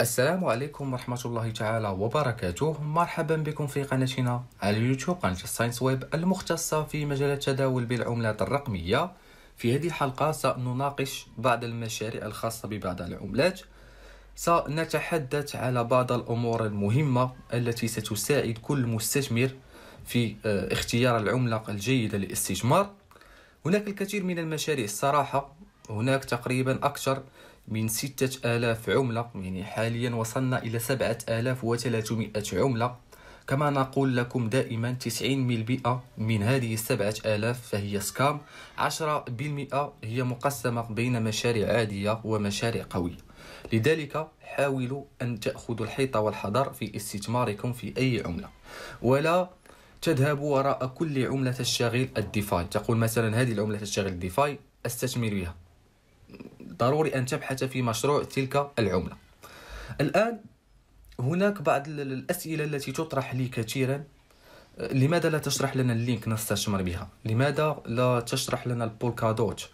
السلام عليكم ورحمة الله تعالى وبركاته مرحبا بكم في قناتنا على اليوتيوب قناة ساينس ويب المختصة في مجال التداول بالعملات الرقمية في هذه الحلقة سنناقش بعض المشاريع الخاصة ببعض العملات سنتحدث على بعض الأمور المهمة التي ستساعد كل مستثمر في آه، اختيار العملة الجيدة للاستثمار هناك الكثير من المشاريع الصراحة هناك تقريبا أكثر من 6000 عملة يعني حاليا وصلنا إلى 7300 عملة كما نقول لكم دائما 90% من هذه السبعة آلاف فهي سكام 10% هي مقسمة بين مشاريع عادية ومشاريع قوية لذلك حاولوا أن تأخذوا الحيطة والحذر في استثماركم في أي عملة ولا تذهبوا وراء كل عملة تشتغل الديفاي تقول مثلا هذه العملة تشتغل الديفاي استثمر بها ضروري أن تبحث في مشروع تلك العملة الآن هناك بعض الأسئلة التي تطرح لي كثيرا أه، لماذا لا تشرح لنا اللينك نستثمر بها لماذا لا تشرح لنا البولكادوت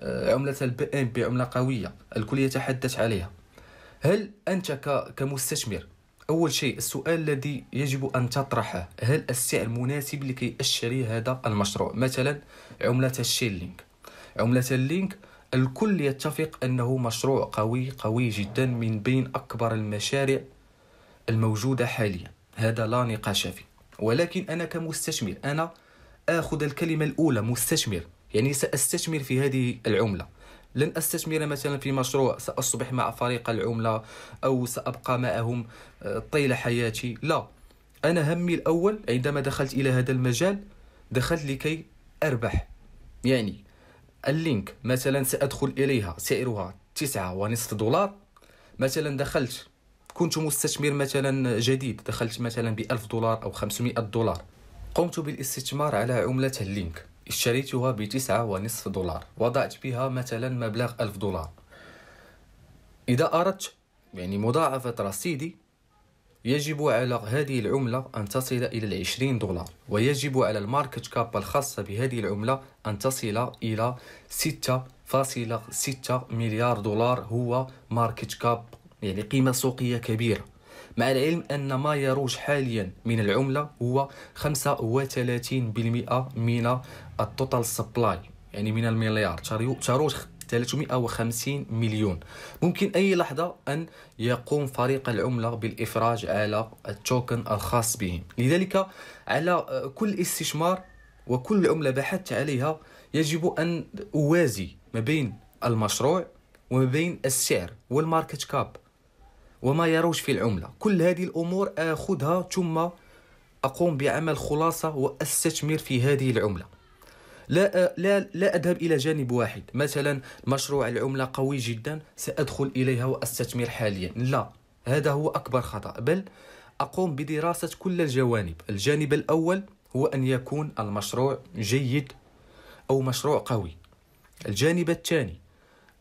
أه، عملة البي ام بي عملة قوية الكل يتحدث عليها هل أنت كمستثمر أول شيء السؤال الذي يجب أن تطرحه هل السعر مناسب لكي أشتري هذا المشروع مثلا عملة الشيلينك عملة اللينك الكل يتفق أنه مشروع قوي قوي جدا من بين أكبر المشاريع الموجودة حاليا هذا لا نقاش فيه ولكن أنا كمستثمر أنا آخذ الكلمة الأولى مستثمر يعني سأستثمر في هذه العملة لن استثمر مثلا في مشروع ساصبح مع فريق العمله او سابقى معهم آه، طيل حياتي لا انا همي الاول عندما دخلت الى هذا المجال دخلت لكي اربح يعني اللينك مثلا سأدخل إليها سعرها تسعة ونصف دولار مثلا دخلت كنت مستثمر مثلا جديد دخلت مثلا بألف دولار أو 500 دولار قمت بالاستثمار على عملة اللينك اشتريتها بتسعة ونصف دولار وضعت بها مثلا مبلغ ألف دولار إذا أردت يعني مضاعفة رصيدي يجب على هذه العملة أن تصل إلى العشرين دولار ويجب على الماركت كاب الخاصة بهذه العملة أن تصل إلى 6.6 مليار دولار هو ماركت كاب يعني قيمة سوقية كبيرة مع العلم أن ما يروج حاليا من العملة هو 35% من التوتال سبلاي يعني من المليار تروج 350 مليون ممكن أي لحظة أن يقوم فريق العملة بالإفراج على التوكن الخاص بهم لذلك على كل استثمار وكل عملة بحثت عليها يجب أن أوازي ما بين المشروع وما بين السعر والماركت كاب وما يروج في العملة كل هذه الأمور أخذها ثم أقوم بعمل خلاصة وأستثمر في هذه العملة لا لا لا اذهب الى جانب واحد مثلا مشروع العمله قوي جدا سادخل اليها واستثمر حاليا لا هذا هو اكبر خطا بل اقوم بدراسه كل الجوانب الجانب الاول هو ان يكون المشروع جيد او مشروع قوي الجانب الثاني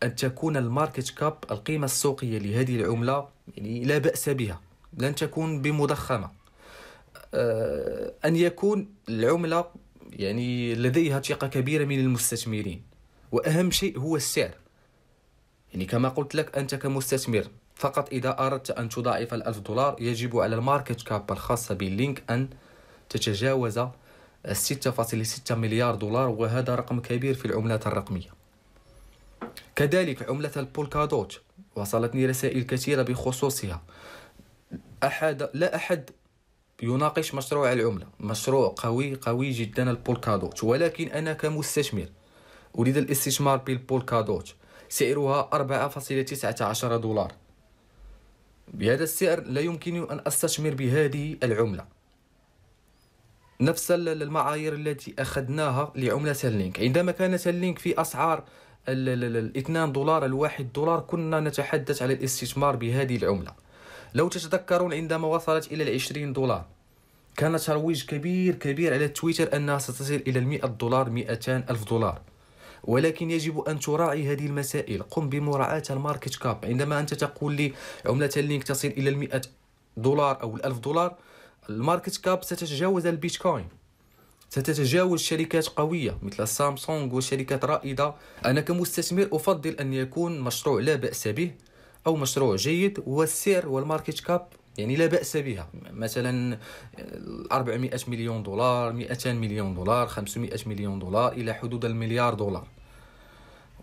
ان تكون الماركت كاب القيمه السوقيه لهذه العمله يعني لا باس بها لن تكون بمضخمه أه، أن يكون العملة يعني لديها ثقة كبيرة من المستثمرين وأهم شيء هو السعر يعني كما قلت لك أنت كمستثمر فقط إذا أردت أن تضاعف الألف دولار يجب على الماركت كاب الخاصة باللينك أن تتجاوز 6.6 مليار دولار وهذا رقم كبير في العملات الرقمية كذلك عملة البولكادوت وصلتني رسائل كثيرة بخصوصها أحد لا أحد يناقش مشروع العمله مشروع قوي قوي جدا البولكادوت ولكن انا كمستثمر اريد الاستثمار بالبولكادوت سعرها 4.19 دولار بهذا السعر لا يمكنني ان استثمر بهذه العمله نفس المعايير التي اخذناها لعمله اللينك عندما كانت اللينك في اسعار الاثنان دولار الواحد دولار كنا نتحدث على الاستثمار بهذه العمله لو تتذكرون عندما وصلت إلى العشرين دولار كان ترويج كبير كبير على تويتر أنها ستصل إلى المئة دولار 200 ألف دولار ولكن يجب أن تراعي هذه المسائل قم بمراعاة الماركت كاب عندما أنت تقول لي عملة اللينك تصل إلى المئة دولار أو الألف دولار الماركت كاب ستتجاوز البيتكوين ستتجاوز شركات قوية مثل سامسونج وشركات رائدة أنا كمستثمر أفضل أن يكون مشروع لا بأس به او مشروع جيد والسعر والماركت كاب يعني لا باس بها مثلا 400 مليون دولار 200 مليون دولار 500 مليون دولار الى حدود المليار دولار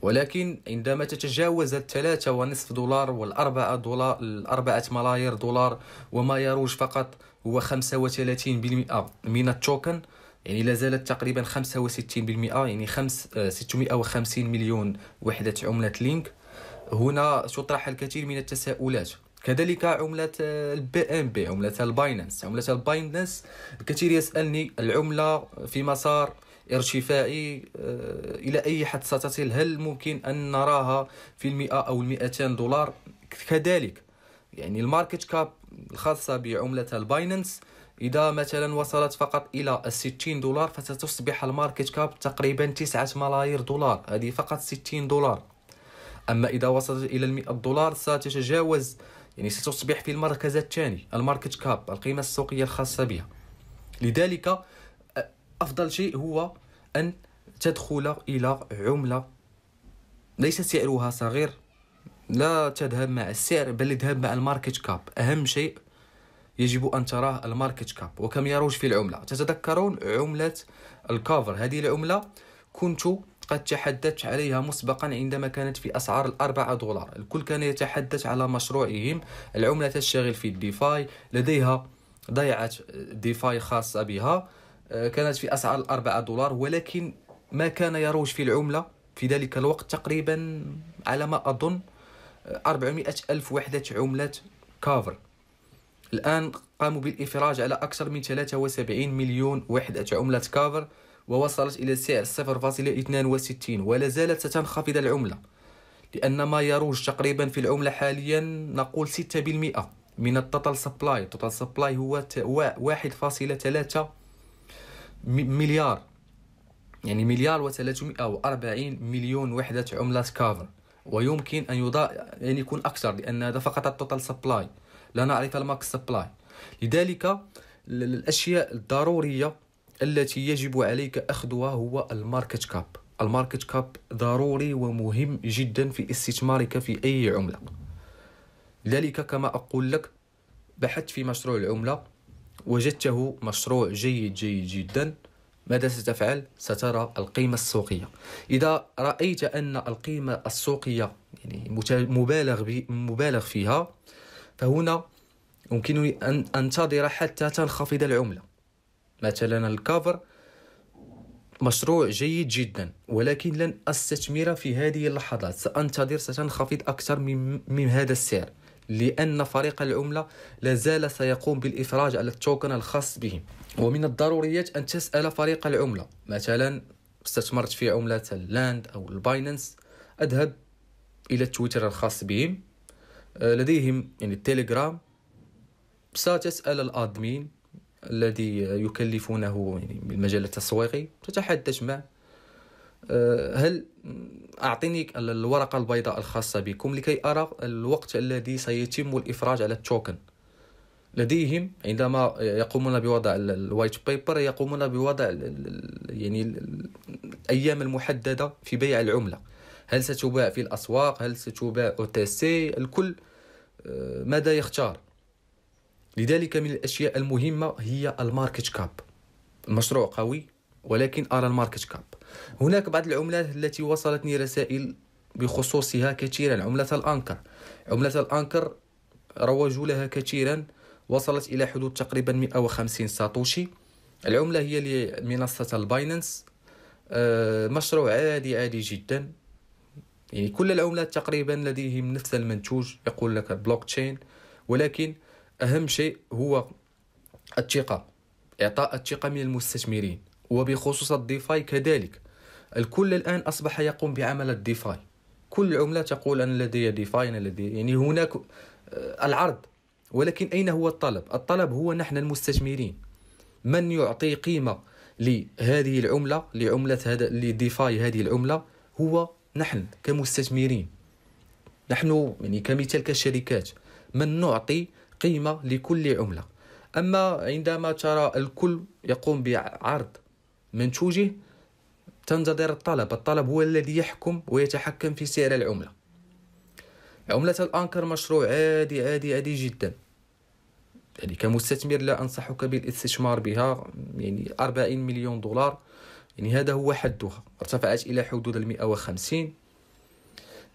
ولكن عندما تتجاوز الثلاثة ونصف دولار والأربعة دولار الأربعة ملايير دولار وما يروج فقط هو 35% من التوكن يعني لا زالت تقريبا 65% يعني آه، ستمائة 650 مليون وحدة عملة لينك هنا تطرح الكثير من التساؤلات كذلك عملة البي ام بي عملة الباينانس عملة الباينانس الكثير يسألني العملة في مسار ارتفاعي آه، إلى أي حد ستصل هل ممكن أن نراها في المئة أو المئتين دولار كذلك يعني الماركت كاب الخاصة بعملة الباينانس إذا مثلا وصلت فقط إلى الستين دولار فستصبح الماركت كاب تقريبا تسعة ملايير دولار هذه فقط ستين دولار أما إذا وصلت إلى 100 دولار ستتجاوز يعني ستصبح في المركز الثاني الماركت كاب القيمة السوقية الخاصة بها لذلك أفضل شيء هو أن تدخل إلى عملة ليس سعرها صغير لا تذهب مع السعر بل اذهب مع الماركت كاب أهم شيء يجب أن تراه الماركت كاب وكم يروج في العملة تتذكرون عملة الكافر هذه العملة كنت قد تحدثت عليها مسبقا عندما كانت في أسعار الأربعة دولار الكل كان يتحدث على مشروعهم العملة تشتغل في الديفاي لديها ضيعة ديفاي خاصة بها آه، كانت في أسعار الأربعة دولار ولكن ما كان يروج في العملة في ذلك الوقت تقريبا على ما أظن 400 آه، ألف وحدة عملة كافر الآن قاموا بالإفراج على أكثر من 73 مليون وحدة عملة كافر ووصلت إلى سعر 0.62 ولا زالت ستنخفض العملة لأن ما يروج تقريبا في العملة حاليا نقول 6% من التوتال سبلاي التوتال سبلاي هو 1.3 مليار يعني مليار و340 مليون وحدة عملة كافر ويمكن أن يضاء يعني يكون أكثر لأن هذا فقط التوتال سبلاي لا نعرف الماكس سبلاي لذلك الأشياء الضرورية التي يجب عليك أخذها هو الماركت كاب الماركت كاب ضروري ومهم جدا في استثمارك في أي عملة لذلك كما أقول لك بحثت في مشروع العملة وجدته مشروع جيد جيد جدا ماذا ستفعل؟ سترى القيمة السوقية إذا رأيت أن القيمة السوقية يعني مبالغ, مبالغ فيها فهنا يمكنني أن أنتظر حتى تنخفض العملة مثلا الكفر مشروع جيد جدا ولكن لن استثمر في هذه اللحظات سانتظر ستنخفض اكثر من, من هذا السعر لأن فريق العملة لازال سيقوم بالإفراج على التوكن الخاص به ومن الضروريات أن تسأل فريق العملة مثلا استثمرت في عملة اللاند أو البايننس أذهب إلى التويتر الخاص بهم آه، لديهم يعني التليجرام ستسأل الأدمين الذي يكلفونه يعني بالمجال التسويقي تتحدث معه آه، هل أعطيني الورقة البيضاء الخاصة بكم لكي أرى الوقت الذي سيتم الإفراج على التوكن لديهم عندما يقومون بوضع الوايت بيبر يقومون بوضع يعني الايام المحدده في بيع العمله هل ستباع في الاسواق هل ستباع او تي سي الكل آه، ماذا يختار لذلك من الاشياء المهمه هي الماركت كاب المشروع قوي ولكن ارى الماركت كاب هناك بعض العملات التي وصلتني رسائل بخصوصها كثيرا عمله الانكر عمله الانكر روجوا لها كثيرا وصلت الى حدود تقريبا 150 ساتوشي العمله هي لمنصه الباينانس آه، مشروع عادي عادي جدا يعني كل العملات تقريبا لديهم نفس المنتوج يقول لك بلوك تشين ولكن اهم شيء هو الثقه اعطاء الثقه من المستثمرين وبخصوص الديفاي كذلك الكل الان اصبح يقوم بعمل الديفاي كل عمله تقول انا لدي ديفاي انا لدي يعني هناك آه، العرض ولكن اين هو الطلب الطلب هو نحن المستثمرين من يعطي قيمه لهذه العمله لعمله هذا لديفاي هذه العمله هو نحن كمستثمرين نحن يعني كمثال كشركات من نعطي قيمة لكل عملة أما عندما ترى الكل يقوم بعرض منتوجه تنتظر الطلب الطلب هو الذي يحكم ويتحكم في سعر العملة عملة الأنكر مشروع عادي عادي عادي جدا يعني كمستثمر لا أنصحك بالاستثمار بها يعني 40 مليون دولار يعني هذا هو حدها ارتفعت إلى حدود المئة وخمسين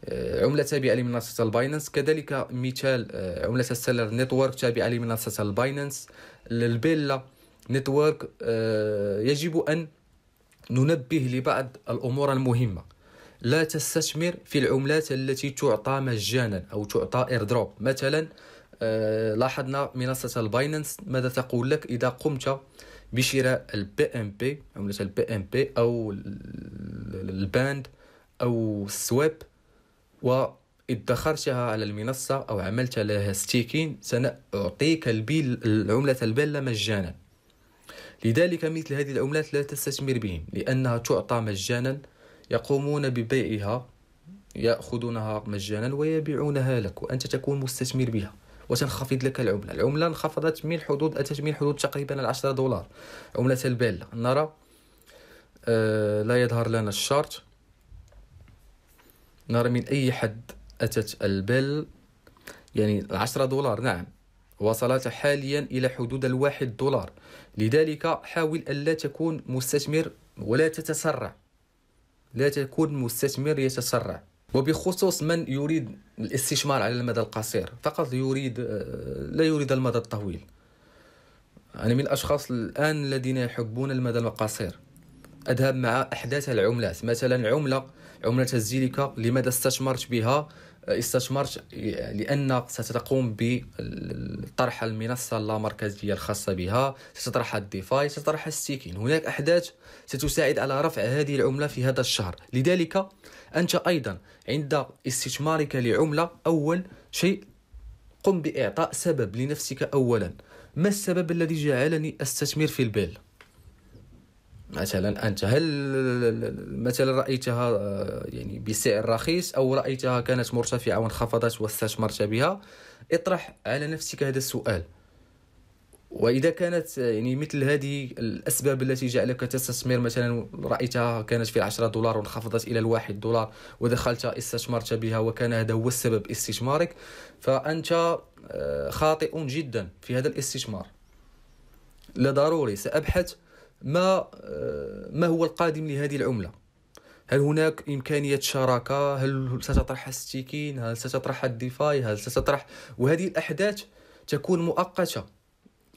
آه، عملة تابعة لمنصة الباينانس كذلك مثال آه، عملة السلر نتورك تابعة لمنصة الباينانس البيلا نتورك يجب أن ننبه لبعض الأمور المهمة لا تستثمر في العملات التي تعطى مجانا أو تعطى إيردروب مثلا آه، لاحظنا منصة الباينانس ماذا تقول لك إذا قمت بشراء البي ام بي عملة البي ام بي أو الباند أو السويب وادخرتها على المنصة أو عملت لها ستيكين سنعطيك البيل العملة البلة مجانا لذلك مثل هذه العملات لا تستثمر بهم لأنها تعطى مجانا يقومون ببيعها يأخذونها مجانا ويبيعونها لك وأنت تكون مستثمر بها وتنخفض لك العملة العملة انخفضت من حدود أتت من حدود تقريبا العشرة دولار عملة البالة نرى آه لا يظهر لنا الشارت نرى من أي حد أتت البل يعني العشرة دولار نعم وصلت حاليا إلى حدود الواحد دولار لذلك حاول ألا تكون مستثمر ولا تتسرع لا تكون مستثمر يتسرع وبخصوص من يريد الاستثمار على المدى القصير فقط يريد آه، لا يريد المدى الطويل أنا من الأشخاص الآن الذين يحبون المدى القصير أذهب مع أحداث العملات مثلا عملة عملة الزيليكا لماذا استثمرت بها آه، استثمرت لان ستقوم بطرح المنصه اللامركزيه الخاصه بها ستطرح الديفاي ستطرح السيكين هناك احداث ستساعد على رفع هذه العمله في هذا الشهر لذلك انت ايضا عند استثمارك لعمله اول شيء قم باعطاء سبب لنفسك اولا ما السبب الذي جعلني استثمر في البيل مثلا انت هل مثلا رايتها آه، يعني بسعر رخيص او رايتها كانت مرتفعه وانخفضت واستثمرت بها اطرح على نفسك هذا السؤال واذا كانت آه، يعني مثل هذه الاسباب التي جعلك تستثمر مثلا رايتها كانت في 10 دولار وانخفضت الى الواحد دولار ودخلت استثمرت بها وكان هذا هو السبب استثمارك فانت آه، خاطئ جدا في هذا الاستثمار لا ضروري سابحث ما آه، ما هو القادم لهذه العمله هل هناك إمكانية شراكة هل ستطرح ستيكين هل ستطرح الديفاي هل ستطرح وهذه الأحداث تكون مؤقتة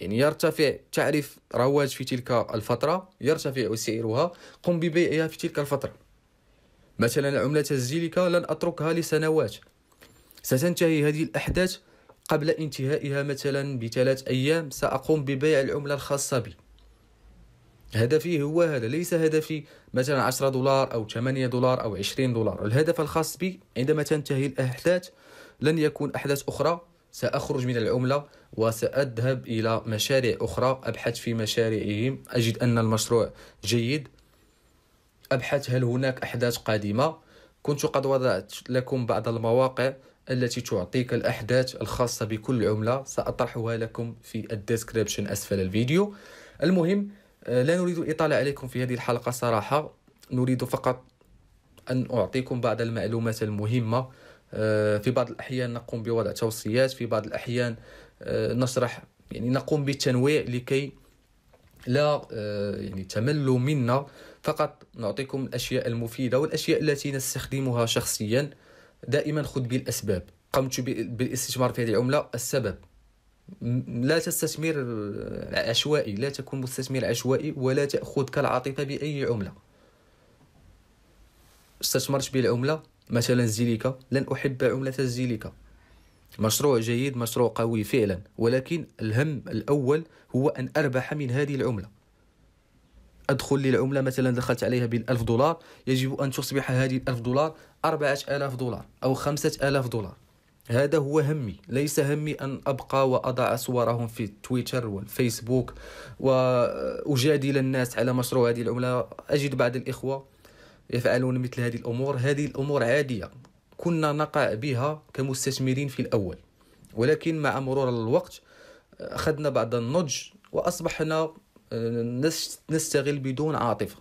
يعني يرتفع تعرف رواج في تلك الفترة يرتفع سعرها قم ببيعها في تلك الفترة مثلا عملة الزيليكا لن أتركها لسنوات ستنتهي هذه الأحداث قبل انتهائها مثلا بثلاث أيام سأقوم ببيع العملة الخاصة بي هدفي هو هذا ليس هدفي مثلا 10 دولار أو 8 دولار أو 20 دولار الهدف الخاص بي عندما تنتهي الأحداث لن يكون أحداث أخرى سأخرج من العملة وسأذهب إلى مشاريع أخرى أبحث في مشاريعهم أجد أن المشروع جيد أبحث هل هناك أحداث قادمة كنت قد وضعت لكم بعض المواقع التي تعطيك الأحداث الخاصة بكل عملة سأطرحها لكم في الديسكريبشن أسفل الفيديو المهم آه، لا نريد الإطالة عليكم في هذه الحلقة صراحة نريد فقط أن أعطيكم بعض المعلومات المهمة آه، في بعض الأحيان نقوم بوضع توصيات في بعض الأحيان آه، نشرح يعني نقوم بالتنويع لكي لا يعني تملوا منا فقط نعطيكم الأشياء المفيدة والأشياء التي نستخدمها شخصيا دائما خذ بالأسباب قمت بالاستثمار في هذه العملة السبب لا تستثمر عشوائي لا تكون مستثمر عشوائي ولا تأخذك العاطفة بأي عملة استثمرت بالعملة مثلا زيليكا لن أحب عملة زيليكا مشروع جيد مشروع قوي فعلا ولكن الهم الأول هو أن أربح من هذه العملة أدخل للعملة مثلا دخلت عليها بالألف دولار يجب أن تصبح هذه الألف دولار أربعة آلاف دولار أو خمسة آلاف دولار هذا هو همي ليس همي أن أبقى وأضع صورهم في تويتر والفيسبوك وأجادل الناس على مشروع هذه العملة أجد بعض الإخوة يفعلون مثل هذه الأمور هذه الأمور عادية كنا نقع بها كمستثمرين في الأول ولكن مع مرور الوقت أخذنا بعض النضج وأصبحنا آه، نستغل بدون عاطفة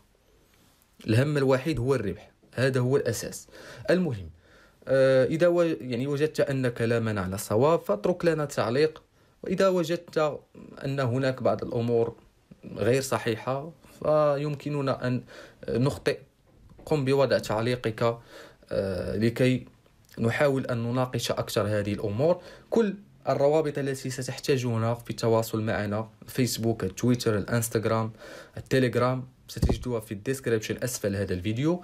الهم الوحيد هو الربح هذا هو الأساس المهم آه، إذا يعني وجدت أن كلامنا على صواب فاترك لنا تعليق وإذا وجدت أن هناك بعض الأمور غير صحيحة فيمكننا أن نخطئ قم بوضع تعليقك آه، لكي نحاول أن نناقش أكثر هذه الأمور كل الروابط التي ستحتاجونها في التواصل معنا فيسبوك تويتر الانستغرام التليجرام ستجدوها في الديسكريبشن أسفل هذا الفيديو